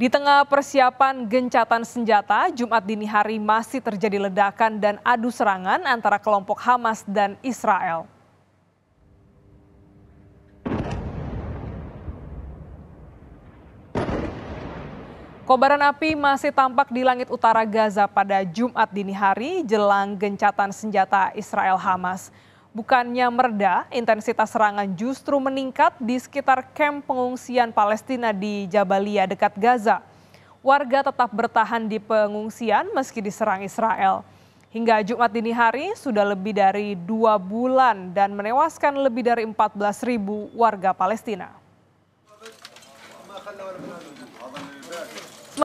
Di tengah persiapan gencatan senjata, Jumat dini hari masih terjadi ledakan dan adu serangan antara kelompok Hamas dan Israel. Kobaran api masih tampak di langit utara Gaza pada Jumat dini hari jelang gencatan senjata Israel Hamas. Bukannya mereda, intensitas serangan justru meningkat di sekitar kamp pengungsian Palestina di Jabalia dekat Gaza. Warga tetap bertahan di pengungsian meski diserang Israel. Hingga Jumat dini hari sudah lebih dari dua bulan dan menewaskan lebih dari ribu warga Palestina.